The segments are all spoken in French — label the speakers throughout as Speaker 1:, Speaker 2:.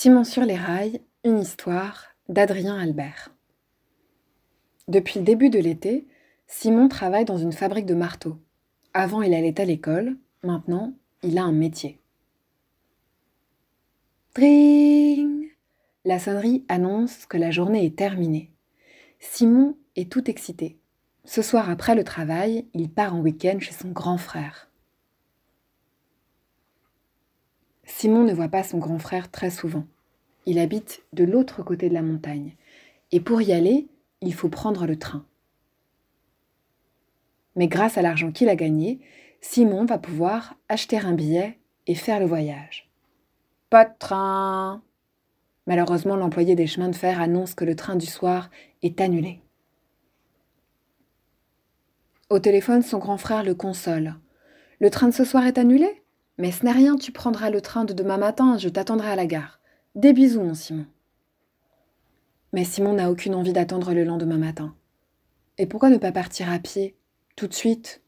Speaker 1: Simon sur les rails, une histoire d'Adrien Albert. Depuis le début de l'été, Simon travaille dans une fabrique de marteaux. Avant, il allait à l'école, maintenant, il a un métier. Tring La sonnerie annonce que la journée est terminée. Simon est tout excité. Ce soir après le travail, il part en week-end chez son grand frère. Simon ne voit pas son grand frère très souvent. Il habite de l'autre côté de la montagne, et pour y aller, il faut prendre le train. Mais grâce à l'argent qu'il a gagné, Simon va pouvoir acheter un billet et faire le voyage. Pas de train Malheureusement, l'employé des chemins de fer annonce que le train du soir est annulé. Au téléphone, son grand frère le console. Le train de ce soir est annulé mais ce n'est rien, tu prendras le train de demain matin, je t'attendrai à la gare. Des bisous, mon Simon. Mais Simon n'a aucune envie d'attendre le lendemain matin. Et pourquoi ne pas partir à pied, tout de suite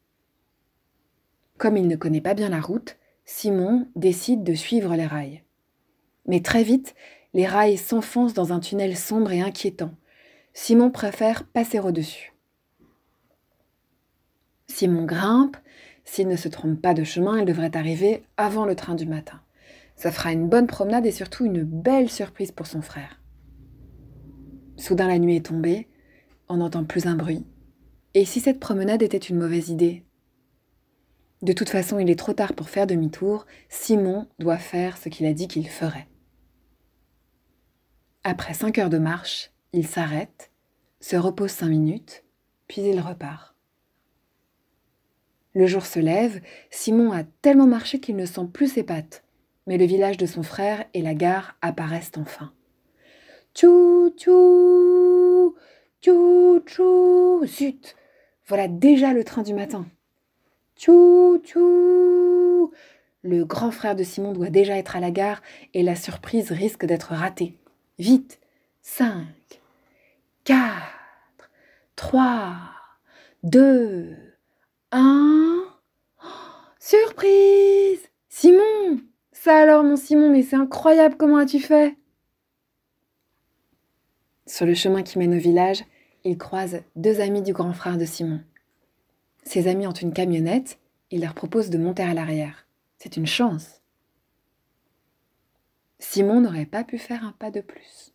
Speaker 1: Comme il ne connaît pas bien la route, Simon décide de suivre les rails. Mais très vite, les rails s'enfoncent dans un tunnel sombre et inquiétant. Simon préfère passer au-dessus. Simon grimpe, s'il ne se trompe pas de chemin, elle devrait arriver avant le train du matin. Ça fera une bonne promenade et surtout une belle surprise pour son frère. Soudain la nuit est tombée, on n'entend plus un bruit. Et si cette promenade était une mauvaise idée De toute façon, il est trop tard pour faire demi-tour, Simon doit faire ce qu'il a dit qu'il ferait. Après cinq heures de marche, il s'arrête, se repose cinq minutes, puis il repart. Le jour se lève, Simon a tellement marché qu'il ne sent plus ses pattes. Mais le village de son frère et la gare apparaissent enfin. Tchou tchou Tchou tchou Zut Voilà déjà le train du matin. Tchou tchou Le grand frère de Simon doit déjà être à la gare et la surprise risque d'être ratée. Vite 5, 4, 3, 2, 1. alors, mon Simon, mais c'est incroyable, comment as-tu fait Sur le chemin qui mène au village, il croise deux amis du grand frère de Simon. Ses amis ont une camionnette, il leur propose de monter à l'arrière. C'est une chance. Simon n'aurait pas pu faire un pas de plus.